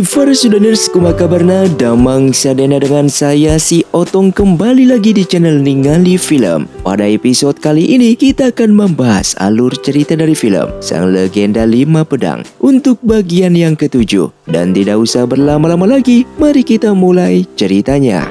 Farasudoners, kuma kabarna damang sadena dengan saya si Otong kembali lagi di channel Ningali Film Pada episode kali ini kita akan membahas alur cerita dari film Sang Legenda Lima Pedang untuk bagian yang ketujuh Dan tidak usah berlama-lama lagi, mari kita mulai ceritanya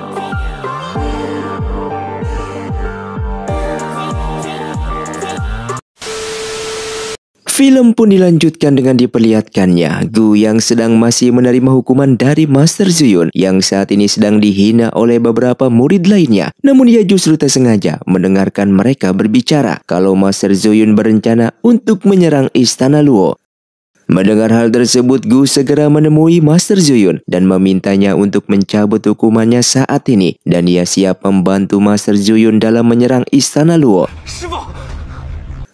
Film pun dilanjutkan dengan diperlihatkannya Gu yang sedang masih menerima hukuman dari Master Zuyun yang saat ini sedang dihina oleh beberapa murid lainnya. Namun ia justru sengaja mendengarkan mereka berbicara kalau Master Zuyun berencana untuk menyerang istana Luo. Mendengar hal tersebut, Gu segera menemui Master Zuyun dan memintanya untuk mencabut hukumannya saat ini. Dan ia siap membantu Master Zuyun dalam menyerang istana Luo. Shibu.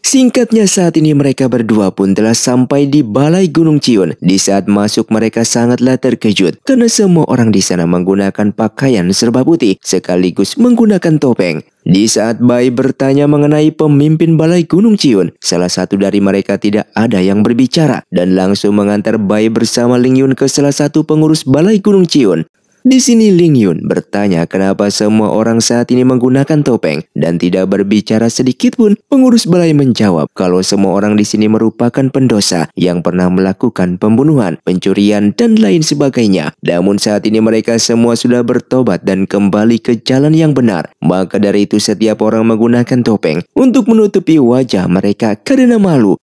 Singkatnya saat ini mereka berdua pun telah sampai di Balai Gunung Cion. Di saat masuk mereka sangatlah terkejut karena semua orang di sana menggunakan pakaian serba putih sekaligus menggunakan topeng. Di saat Bai bertanya mengenai pemimpin Balai Gunung Cion, salah satu dari mereka tidak ada yang berbicara dan langsung mengantar Bai bersama Ling Yun ke salah satu pengurus Balai Gunung Cion. Di sini Ling Yun bertanya kenapa semua orang saat ini menggunakan topeng dan tidak berbicara sedikit pun. Pengurus balai menjawab kalau semua orang di sini merupakan pendosa yang pernah melakukan pembunuhan, pencurian, dan lain sebagainya. Namun saat ini mereka semua sudah bertobat dan kembali ke jalan yang benar. Maka dari itu setiap orang menggunakan topeng untuk menutupi wajah mereka karena malu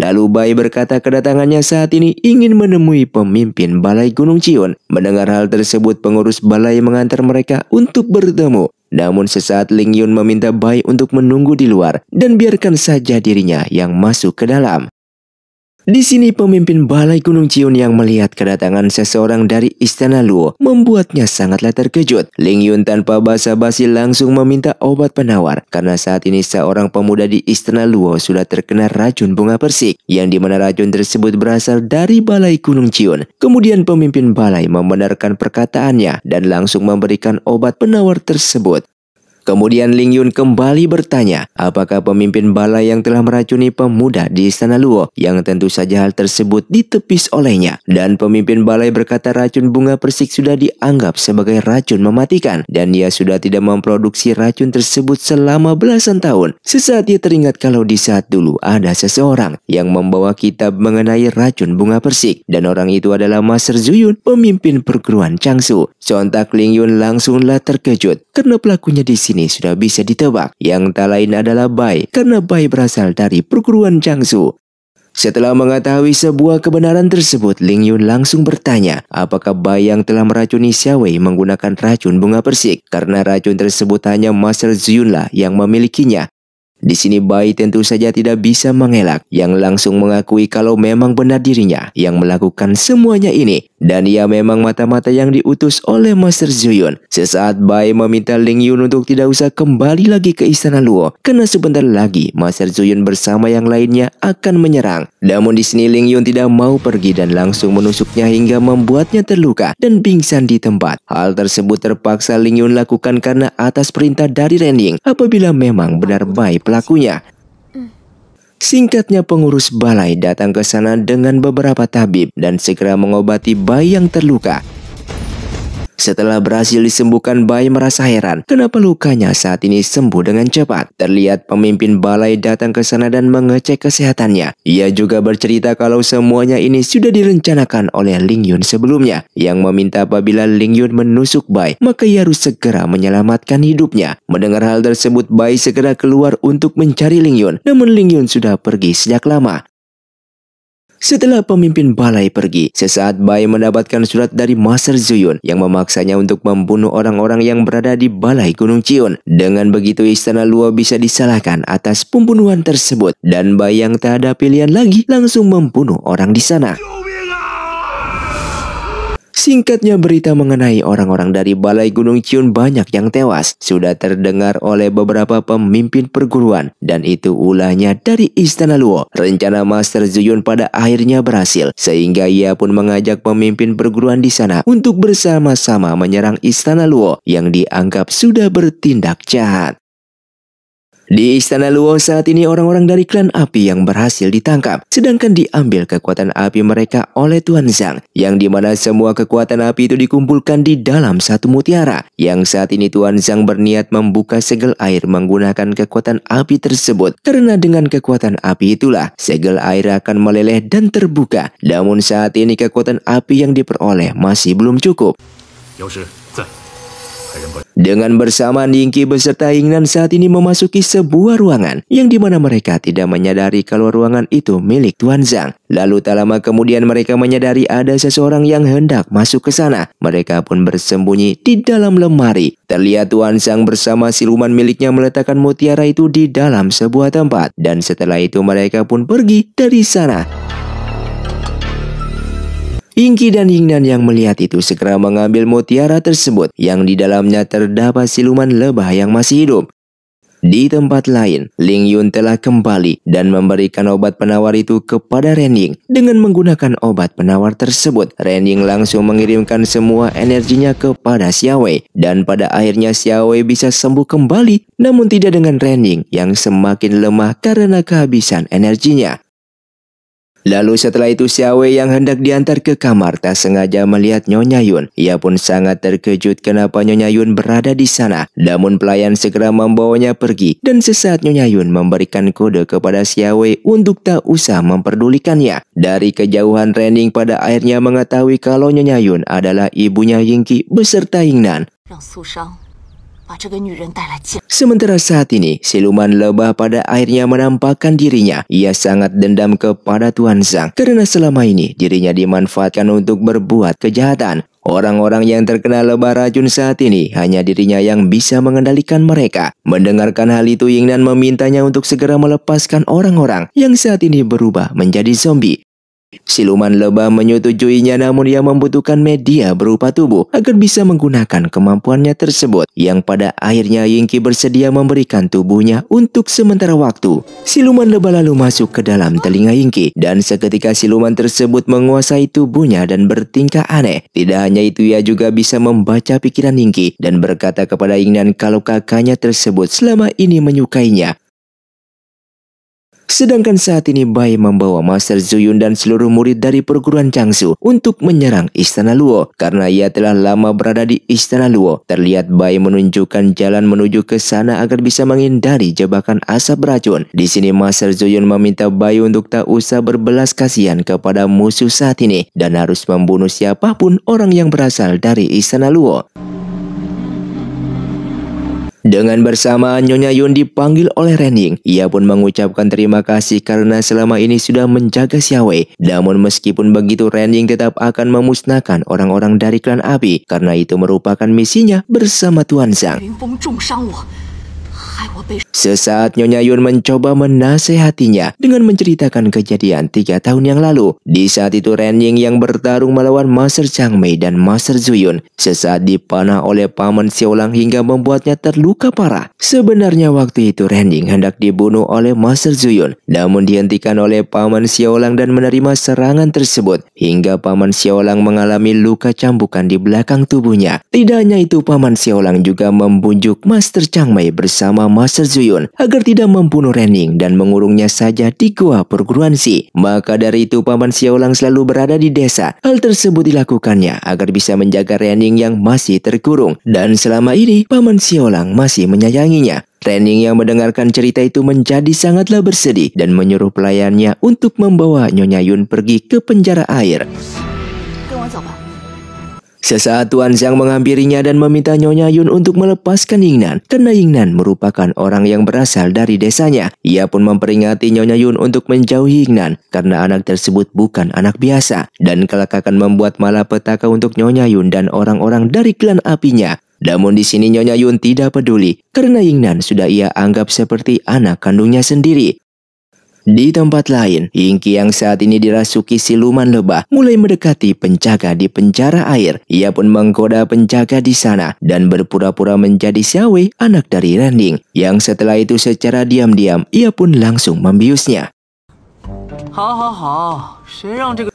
Lalu Bai berkata kedatangannya saat ini ingin menemui pemimpin Balai Gunung Cion. Mendengar hal tersebut pengurus balai mengantar mereka untuk bertemu. Namun sesaat Ling Yun meminta Bai untuk menunggu di luar dan biarkan saja dirinya yang masuk ke dalam. Di sini pemimpin Balai Gunung Cion yang melihat kedatangan seseorang dari Istana Luo membuatnya sangatlah terkejut. Ling Yun tanpa basa-basi langsung meminta obat penawar karena saat ini seorang pemuda di Istana Luo sudah terkena racun bunga persik yang dimana racun tersebut berasal dari Balai Gunung Cion. Kemudian pemimpin Balai membenarkan perkataannya dan langsung memberikan obat penawar tersebut. Kemudian Ling Yun kembali bertanya, apakah pemimpin bala yang telah meracuni pemuda di Istana Luo yang tentu saja hal tersebut ditepis olehnya. Dan pemimpin balai berkata racun bunga persik sudah dianggap sebagai racun mematikan dan dia sudah tidak memproduksi racun tersebut selama belasan tahun. Sesaat ia teringat kalau di saat dulu ada seseorang yang membawa kitab mengenai racun bunga persik dan orang itu adalah Master Zuyun, pemimpin perguruan Changsu. Sontak Ling Yun langsunglah terkejut karena pelakunya di sini ini sudah bisa ditebak yang tak lain adalah Bai karena Bai berasal dari perguruan Changsu. Setelah mengetahui sebuah kebenaran tersebut, Ling Yun langsung bertanya apakah Bai yang telah meracuni Xiawei menggunakan racun bunga persik karena racun tersebut hanya Master Ziyunla yang memilikinya. Di sini Bai tentu saja tidak bisa mengelak yang langsung mengakui kalau memang benar dirinya yang melakukan semuanya ini. Dan ia memang mata-mata yang diutus oleh Master Zuyun. Sesaat Bai meminta Ling Yun untuk tidak usah kembali lagi ke Istana Luo, karena sebentar lagi Master Zuyun bersama yang lainnya akan menyerang. Namun di sini Ling Yun tidak mau pergi dan langsung menusuknya hingga membuatnya terluka dan pingsan di tempat. Hal tersebut terpaksa Ling Yun lakukan karena atas perintah dari Ren apabila memang benar Bai pelakunya. Singkatnya pengurus balai datang ke sana dengan beberapa tabib dan segera mengobati bayi yang terluka setelah berhasil disembuhkan, Bai merasa heran kenapa lukanya saat ini sembuh dengan cepat. Terlihat pemimpin balai datang ke sana dan mengecek kesehatannya. Ia juga bercerita kalau semuanya ini sudah direncanakan oleh Ling Yun sebelumnya, yang meminta apabila Ling Yun menusuk Bai, maka ia harus segera menyelamatkan hidupnya. Mendengar hal tersebut, Bai segera keluar untuk mencari Ling Yun, namun Ling Yun sudah pergi sejak lama. Setelah pemimpin balai pergi, sesaat Bai mendapatkan surat dari Master Zuyun yang memaksanya untuk membunuh orang-orang yang berada di balai Gunung Cion. Dengan begitu istana Luo bisa disalahkan atas pembunuhan tersebut dan Bai yang tak ada pilihan lagi langsung membunuh orang di sana. Singkatnya berita mengenai orang-orang dari Balai Gunung Cion banyak yang tewas sudah terdengar oleh beberapa pemimpin perguruan dan itu ulahnya dari Istana Luo. Rencana Master Zuyun pada akhirnya berhasil sehingga ia pun mengajak pemimpin perguruan di sana untuk bersama-sama menyerang Istana Luo yang dianggap sudah bertindak jahat. Di Istana Luo saat ini orang-orang dari klan api yang berhasil ditangkap, sedangkan diambil kekuatan api mereka oleh Tuan Zhang, yang dimana semua kekuatan api itu dikumpulkan di dalam satu mutiara, yang saat ini Tuan Zhang berniat membuka segel air menggunakan kekuatan api tersebut, karena dengan kekuatan api itulah segel air akan meleleh dan terbuka. Namun saat ini kekuatan api yang diperoleh masih belum cukup. Yoshi. Dengan bersamaan Ningki beserta Ingnan saat ini memasuki sebuah ruangan yang dimana mereka tidak menyadari kalau ruangan itu milik Tuan Zhang. Lalu tak lama kemudian mereka menyadari ada seseorang yang hendak masuk ke sana. Mereka pun bersembunyi di dalam lemari. Terlihat Tuan Zhang bersama siluman miliknya meletakkan mutiara itu di dalam sebuah tempat. Dan setelah itu mereka pun pergi dari sana. Pinky dan Yingnan yang melihat itu segera mengambil mutiara tersebut yang di dalamnya terdapat siluman lebah yang masih hidup. Di tempat lain, Ling Yun telah kembali dan memberikan obat penawar itu kepada Ren Ying. Dengan menggunakan obat penawar tersebut, Ren Ying langsung mengirimkan semua energinya kepada Xiaowei. Dan pada akhirnya Xiaowei bisa sembuh kembali, namun tidak dengan Ren Ying yang semakin lemah karena kehabisan energinya. Lalu setelah itu Xiaowei yang hendak diantar ke kamar tak sengaja melihat Nyonya Yun. Ia pun sangat terkejut kenapa Nyonya Yun berada di sana. Namun pelayan segera membawanya pergi dan sesaat Nyonya Yun memberikan kode kepada Xiaowei untuk tak usah memperdulikannya. Dari kejauhan Renning pada akhirnya mengetahui kalau Nyonya Yun adalah ibunya Yingqi beserta Yingnan. Sementara saat ini, siluman lebah pada akhirnya menampakkan dirinya. Ia sangat dendam kepada Tuan Zhang karena selama ini dirinya dimanfaatkan untuk berbuat kejahatan. Orang-orang yang terkena lebah racun saat ini hanya dirinya yang bisa mengendalikan mereka. Mendengarkan hal itu Yingnan memintanya untuk segera melepaskan orang-orang yang saat ini berubah menjadi zombie. Siluman lebah menyetujuinya namun ia membutuhkan media berupa tubuh agar bisa menggunakan kemampuannya tersebut yang pada akhirnya Yingki bersedia memberikan tubuhnya untuk sementara waktu. Siluman lebah lalu masuk ke dalam telinga Yingki dan seketika siluman tersebut menguasai tubuhnya dan bertingkah aneh. Tidak hanya itu ia juga bisa membaca pikiran Yingki dan berkata kepada Yingnan kalau kakaknya tersebut selama ini menyukainya. Sedangkan saat ini Bai membawa Master Zuyun dan seluruh murid dari perguruan Changsu untuk menyerang Istana Luo. Karena ia telah lama berada di Istana Luo, terlihat Bai menunjukkan jalan menuju ke sana agar bisa menghindari jebakan asap beracun. Di sini Master Zuyun meminta Bai untuk tak usah berbelas kasihan kepada musuh saat ini dan harus membunuh siapapun orang yang berasal dari Istana Luo. Dengan bersamaan Nyonya Yun dipanggil oleh Renning. Ia pun mengucapkan terima kasih karena selama ini sudah menjaga Xiaowei. Namun meskipun begitu Renning tetap akan memusnahkan orang-orang dari klan api karena itu merupakan misinya bersama Tuan Zhang. Sesaat Nyonya Yun mencoba menasehatinya dengan menceritakan kejadian tiga tahun yang lalu. Di saat itu Ren Ying yang bertarung melawan Master Chang Mei dan Master Zuyun sesaat dipanah oleh Paman Xiaolang hingga membuatnya terluka parah. Sebenarnya waktu itu Ren Ying hendak dibunuh oleh Master Zuyun, namun dihentikan oleh Paman Xiaolang dan menerima serangan tersebut hingga Paman Xiaolang mengalami luka cambukan di belakang tubuhnya. Tidak hanya itu, Paman Xiaolang juga membujuk Master Chang Mei bersama Master Zuyun agar tidak membunuh Renning dan mengurungnya saja di gua perguruan Si. Maka dari itu Paman Xiaolang selalu berada di desa. Hal tersebut dilakukannya agar bisa menjaga Renning yang masih terkurung dan selama ini Paman Xiaolang masih menyayanginya. Renning yang mendengarkan cerita itu menjadi sangatlah bersedih dan menyuruh pelayannya untuk membawa Nyonya Yun pergi ke penjara air. Sesaat Tuan Zhang menghampirinya dan meminta Nyonya Yun untuk melepaskan Yingnan karena Yingnan merupakan orang yang berasal dari desanya. Ia pun memperingati Nyonya Yun untuk menjauhi Yingnan karena anak tersebut bukan anak biasa dan kelak akan membuat malapetaka untuk Nyonya Yun dan orang-orang dari klan apinya. Namun di sini Nyonya Yun tidak peduli karena Yingnan sudah ia anggap seperti anak kandungnya sendiri. Di tempat lain, Yingki yang saat ini dirasuki siluman lebah mulai mendekati penjaga di penjara air. Ia pun menggoda penjaga di sana dan berpura-pura menjadi Xiaowei, anak dari Rending. Yang setelah itu secara diam-diam, ia pun langsung membiusnya. Ha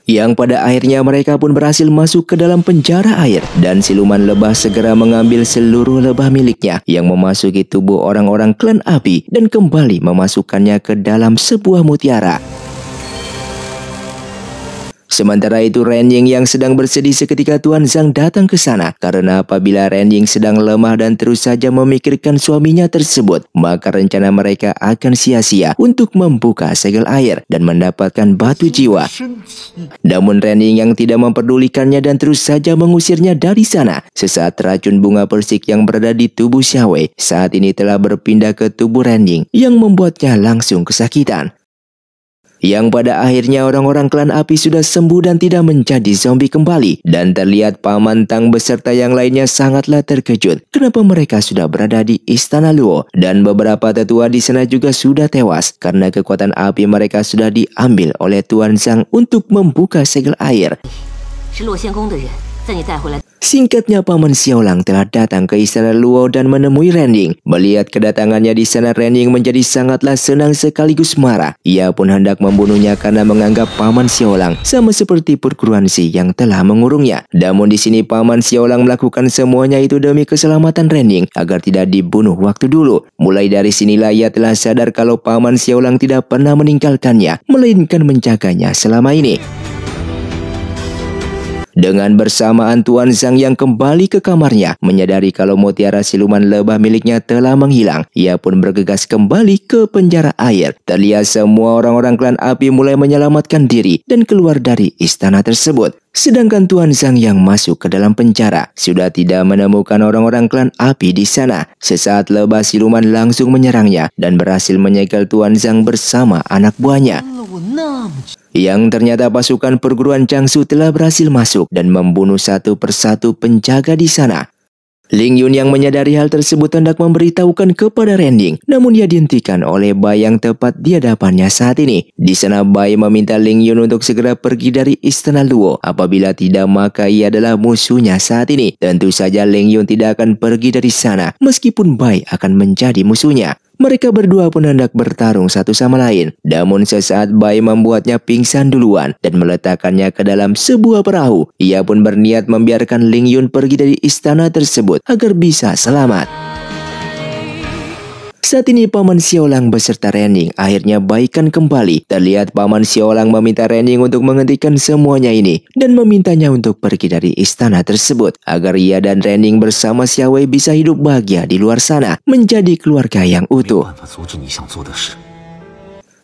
yang pada akhirnya mereka pun berhasil masuk ke dalam penjara air dan siluman lebah segera mengambil seluruh lebah miliknya yang memasuki tubuh orang-orang klan api dan kembali memasukkannya ke dalam sebuah mutiara. Sementara itu Ren Ying yang sedang bersedih seketika Tuan Zhang datang ke sana karena apabila Ren Ying sedang lemah dan terus saja memikirkan suaminya tersebut, maka rencana mereka akan sia-sia untuk membuka segel air dan mendapatkan batu jiwa. Namun Ren Ying yang tidak memperdulikannya dan terus saja mengusirnya dari sana. Sesaat racun bunga persik yang berada di tubuh Xiaowei saat ini telah berpindah ke tubuh Ren Ying yang membuatnya langsung kesakitan yang pada akhirnya orang-orang klan api sudah sembuh dan tidak menjadi zombie kembali dan terlihat Paman Tang beserta yang lainnya sangatlah terkejut kenapa mereka sudah berada di Istana Luo dan beberapa tetua di sana juga sudah tewas karena kekuatan api mereka sudah diambil oleh Tuan Zhang untuk membuka segel air. Singkatnya Paman Xiaolang telah datang ke istana Luo dan menemui Rending. Melihat kedatangannya di sana Rending menjadi sangatlah senang sekaligus marah. Ia pun hendak membunuhnya karena menganggap Paman Xiaolang sama seperti perguruan Si yang telah mengurungnya. Namun di sini Paman Xiaolang melakukan semuanya itu demi keselamatan Rending agar tidak dibunuh waktu dulu. Mulai dari sinilah ia telah sadar kalau Paman Xiaolang tidak pernah meninggalkannya, melainkan menjaganya selama ini. Dengan bersamaan Tuan Zhang yang kembali ke kamarnya menyadari kalau mutiara siluman lebah miliknya telah menghilang. Ia pun bergegas kembali ke penjara air. Terlihat semua orang-orang klan api mulai menyelamatkan diri dan keluar dari istana tersebut. Sedangkan Tuan Zhang yang masuk ke dalam penjara sudah tidak menemukan orang-orang klan api di sana. Sesaat lebah siluman langsung menyerangnya dan berhasil menyegel Tuan Zhang bersama anak buahnya yang ternyata pasukan perguruan Changsu telah berhasil masuk dan membunuh satu persatu penjaga di sana. Ling Yun yang menyadari hal tersebut hendak memberitahukan kepada Rending, namun ia dihentikan oleh Bai yang tepat di hadapannya saat ini. Di sana Bai meminta Ling Yun untuk segera pergi dari Istana Luo, apabila tidak maka ia adalah musuhnya saat ini. Tentu saja Ling Yun tidak akan pergi dari sana, meskipun Bai akan menjadi musuhnya. Mereka berdua pun hendak bertarung satu sama lain. Namun sesaat Bai membuatnya pingsan duluan dan meletakkannya ke dalam sebuah perahu. Ia pun berniat membiarkan Ling Yun pergi dari istana tersebut agar bisa selamat. Saat ini Paman Siolang beserta Renning akhirnya baikan kembali. Terlihat Paman Siolang meminta Renning untuk menghentikan semuanya ini dan memintanya untuk pergi dari istana tersebut agar ia dan Renning bersama Xiaowei bisa hidup bahagia di luar sana menjadi keluarga yang utuh.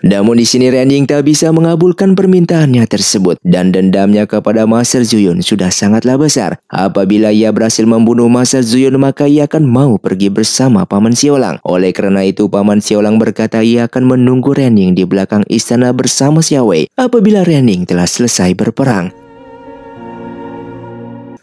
Namun di sini Ren tak bisa mengabulkan permintaannya tersebut dan dendamnya kepada Master Zuyun sudah sangatlah besar. Apabila ia berhasil membunuh Master Zuyun maka ia akan mau pergi bersama Paman Siolang. Oleh karena itu Paman Siolang berkata ia akan menunggu Ren di belakang istana bersama Xiao Wei apabila Ren telah selesai berperang.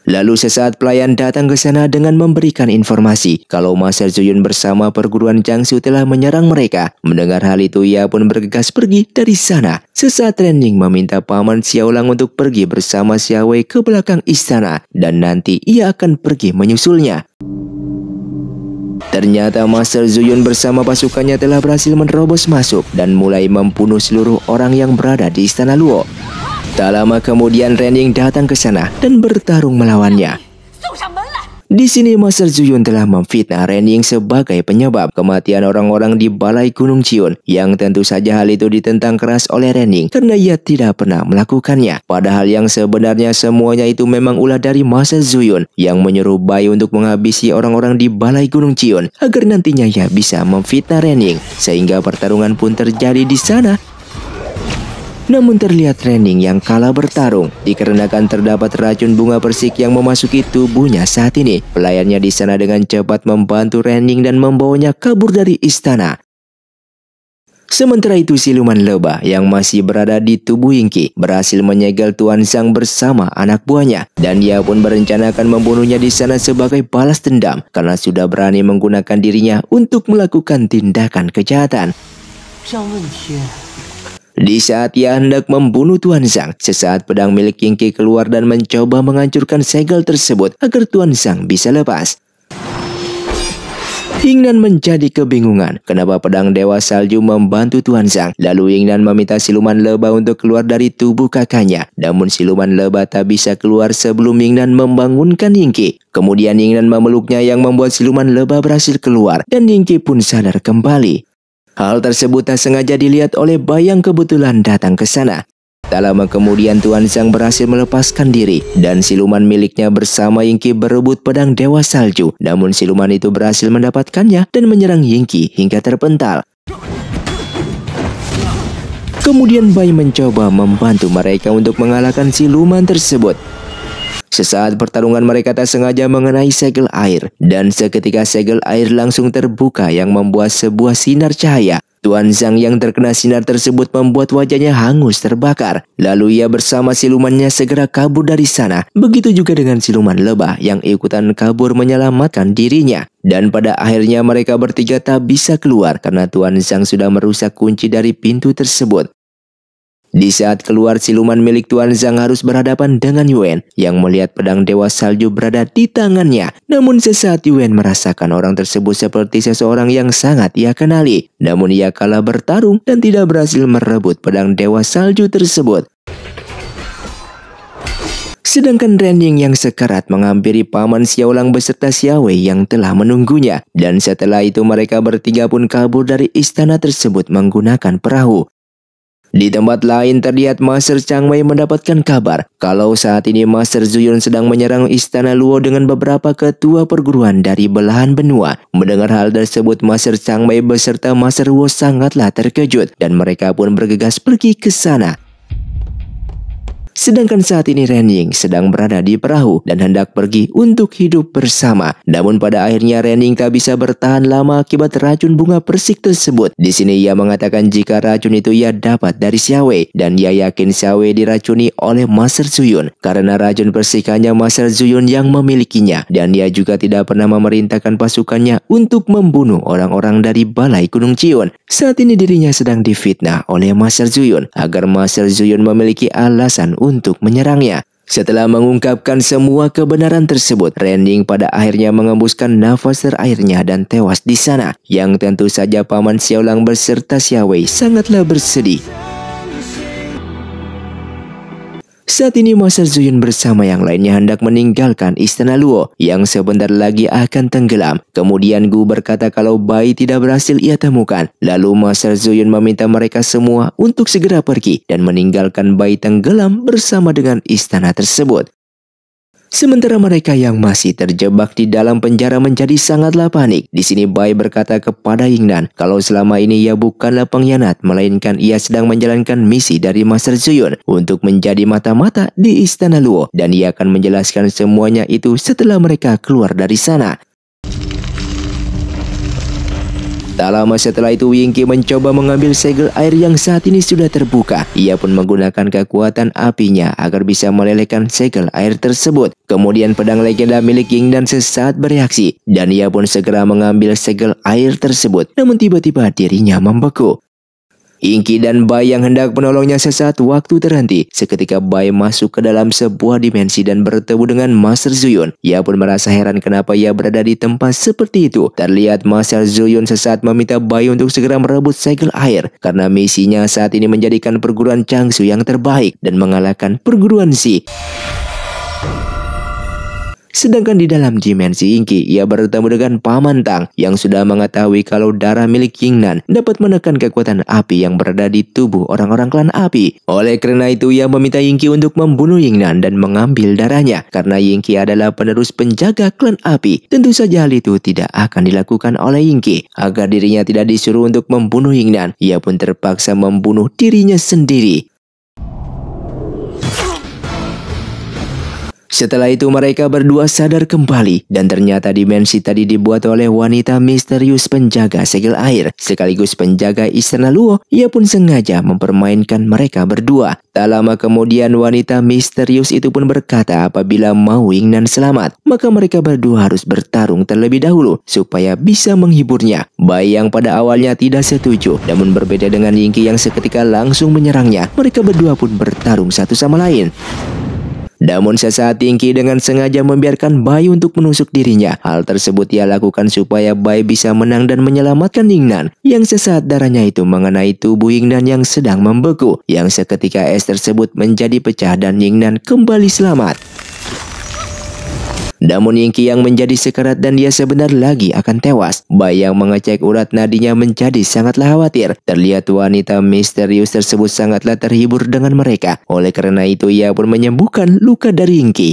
Lalu sesaat pelayan datang ke sana dengan memberikan informasi kalau Master Zuyun bersama perguruan Jiangsu telah menyerang mereka. Mendengar hal itu ia pun bergegas pergi dari sana. Sesaat Renjing meminta paman Xiaolang untuk pergi bersama Xiaowei ke belakang istana dan nanti ia akan pergi menyusulnya. Ternyata Master Zuyun bersama pasukannya telah berhasil menerobos masuk dan mulai membunuh seluruh orang yang berada di istana Luo. Tak lama kemudian Renning datang ke sana dan bertarung melawannya. Di sini Master Zuyun telah memfitnah Renning sebagai penyebab kematian orang-orang di Balai Gunung Cion yang tentu saja hal itu ditentang keras oleh Renning karena ia tidak pernah melakukannya. Padahal yang sebenarnya semuanya itu memang ulah dari Master Zuyun yang menyuruh Bai untuk menghabisi orang-orang di Balai Gunung Cion agar nantinya ia bisa memfitnah Renning sehingga pertarungan pun terjadi di sana namun terlihat trending yang kalah bertarung dikarenakan terdapat racun bunga persik yang memasuki tubuhnya saat ini. Pelayannya di sana dengan cepat membantu Renning dan membawanya kabur dari istana. Sementara itu siluman lebah yang masih berada di tubuh Yingqi berhasil menyegel Tuan Sang bersama anak buahnya dan dia pun berencana akan membunuhnya di sana sebagai balas dendam karena sudah berani menggunakan dirinya untuk melakukan tindakan kejahatan. Di saat ia hendak membunuh Tuan Zhang, sesaat pedang milik Yingqi keluar dan mencoba menghancurkan segel tersebut agar Tuan Zhang bisa lepas. Yingnan menjadi kebingungan kenapa pedang Dewa Salju membantu Tuan Zhang. Lalu Yingnan meminta siluman lebah untuk keluar dari tubuh kakaknya. Namun siluman lebah tak bisa keluar sebelum Yingnan membangunkan Yingqi. Kemudian Yingnan memeluknya yang membuat siluman lebah berhasil keluar dan Yingqi pun sadar kembali. Hal tersebut tak sengaja dilihat oleh Bayang kebetulan datang ke sana. Tak lama kemudian Tuan Zhang berhasil melepaskan diri dan siluman miliknya bersama Yingqi berebut pedang Dewa Salju. Namun siluman itu berhasil mendapatkannya dan menyerang Yingqi hingga terpental. Kemudian Bai mencoba membantu mereka untuk mengalahkan siluman tersebut. Sesaat pertarungan mereka tak sengaja mengenai segel air, dan seketika segel air langsung terbuka yang membuat sebuah sinar cahaya. Tuan Zhang yang terkena sinar tersebut membuat wajahnya hangus terbakar. Lalu ia bersama silumannya segera kabur dari sana. Begitu juga dengan siluman lebah yang ikutan kabur menyelamatkan dirinya. Dan pada akhirnya mereka bertiga tak bisa keluar karena Tuan Zhang sudah merusak kunci dari pintu tersebut. Di saat keluar siluman milik Tuan Zhang harus berhadapan dengan Yuan yang melihat pedang Dewa Salju berada di tangannya. Namun sesaat Yuan merasakan orang tersebut seperti seseorang yang sangat ia kenali. Namun ia kalah bertarung dan tidak berhasil merebut pedang Dewa Salju tersebut. Sedangkan Ren Ying yang sekarat menghampiri paman Xiaolang beserta Xiaowei yang telah menunggunya. Dan setelah itu mereka bertiga pun kabur dari istana tersebut menggunakan perahu. Di tempat lain terlihat Master Chang Wei mendapatkan kabar kalau saat ini Master Zuyun sedang menyerang Istana Luo dengan beberapa ketua perguruan dari belahan benua. Mendengar hal tersebut, Master Chang Wei beserta Master Wu sangatlah terkejut dan mereka pun bergegas pergi ke sana. Sedangkan saat ini Ren Ying sedang berada di perahu dan hendak pergi untuk hidup bersama. Namun pada akhirnya Ren Ying tak bisa bertahan lama akibat racun bunga persik tersebut. Di sini ia mengatakan jika racun itu ia dapat dari Xiaowei dan ia yakin Xiaowei diracuni oleh Master Zuyun karena racun persik hanya Master Zuyun yang memilikinya dan ia juga tidak pernah memerintahkan pasukannya untuk membunuh orang-orang dari Balai Gunung Cion. Saat ini dirinya sedang difitnah oleh Master Zuyun agar Master Zuyun memiliki alasan untuk untuk menyerangnya. Setelah mengungkapkan semua kebenaran tersebut, Rending pada akhirnya mengembuskan nafas terakhirnya dan tewas di sana. Yang tentu saja Paman Xiaolang berserta Xiawei sangatlah bersedih. Saat ini Master Zuyun bersama yang lainnya hendak meninggalkan istana Luo yang sebentar lagi akan tenggelam. Kemudian Gu berkata kalau bayi tidak berhasil ia temukan. Lalu Master Zuyun meminta mereka semua untuk segera pergi dan meninggalkan bayi tenggelam bersama dengan istana tersebut. Sementara mereka yang masih terjebak di dalam penjara menjadi sangatlah panik. Di sini Bai berkata kepada Yingnan kalau selama ini ia bukanlah pengkhianat, melainkan ia sedang menjalankan misi dari Master Zuyun untuk menjadi mata-mata di Istana Luo dan ia akan menjelaskan semuanya itu setelah mereka keluar dari sana. Tak lama setelah itu Wingki mencoba mengambil segel air yang saat ini sudah terbuka. Ia pun menggunakan kekuatan apinya agar bisa melelehkan segel air tersebut. Kemudian pedang legenda milik King dan sesaat bereaksi dan ia pun segera mengambil segel air tersebut. Namun tiba-tiba dirinya membeku. Ingki dan Bai yang hendak menolongnya sesaat waktu terhenti seketika Bai masuk ke dalam sebuah dimensi dan bertemu dengan Master Zuyun. Ia pun merasa heran kenapa ia berada di tempat seperti itu. Terlihat Master Zuyun sesaat meminta Bai untuk segera merebut segel air karena misinya saat ini menjadikan perguruan Changsu yang terbaik dan mengalahkan perguruan Si. Sedangkan di dalam dimensi Inki, ia bertemu dengan Paman Tang yang sudah mengetahui kalau darah milik Yingnan dapat menekan kekuatan api yang berada di tubuh orang-orang klan api. Oleh karena itu, ia meminta Yingki untuk membunuh Yingnan dan mengambil darahnya karena Yingki adalah penerus penjaga klan api. Tentu saja hal itu tidak akan dilakukan oleh Yingki. Agar dirinya tidak disuruh untuk membunuh Yingnan, ia pun terpaksa membunuh dirinya sendiri. Setelah itu mereka berdua sadar kembali dan ternyata dimensi tadi dibuat oleh wanita misterius penjaga segel air sekaligus penjaga istana Luo. Ia pun sengaja mempermainkan mereka berdua. Tak lama kemudian wanita misterius itu pun berkata apabila mau Nan selamat, maka mereka berdua harus bertarung terlebih dahulu supaya bisa menghiburnya. Bayang pada awalnya tidak setuju, namun berbeda dengan Yingki yang seketika langsung menyerangnya, mereka berdua pun bertarung satu sama lain. Namun sesaat Tingki dengan sengaja membiarkan Bai untuk menusuk dirinya. Hal tersebut ia lakukan supaya Bai bisa menang dan menyelamatkan Yingnan yang sesaat darahnya itu mengenai tubuh Yingnan yang sedang membeku yang seketika es tersebut menjadi pecah dan Yingnan kembali selamat. Namun Yingki yang menjadi sekarat dan dia sebenar lagi akan tewas. Bayang mengecek urat nadinya menjadi sangatlah khawatir. Terlihat wanita misterius tersebut sangatlah terhibur dengan mereka. Oleh karena itu ia pun menyembuhkan luka dari Yingki.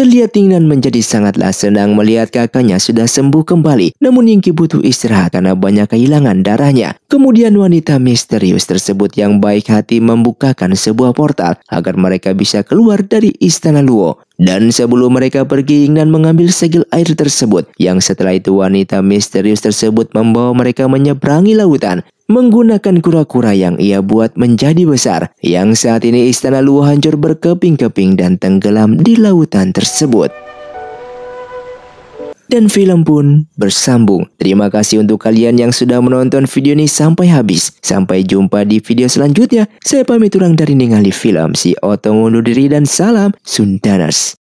Terlihat Tingnan menjadi sangatlah senang melihat kakaknya sudah sembuh kembali, namun Yingki butuh istirahat karena banyak kehilangan darahnya. Kemudian wanita misterius tersebut yang baik hati membukakan sebuah portal agar mereka bisa keluar dari istana Luo. Dan sebelum mereka pergi, Ingnan mengambil segel air tersebut, yang setelah itu wanita misterius tersebut membawa mereka menyeberangi lautan menggunakan kura-kura yang ia buat menjadi besar, yang saat ini istana Luo hancur berkeping-keping dan tenggelam di lautan tersebut. Dan film pun bersambung. Terima kasih untuk kalian yang sudah menonton video ini sampai habis. Sampai jumpa di video selanjutnya. Saya pamit orang dari Ningali Film, si Otong undur diri dan salam Sundanas.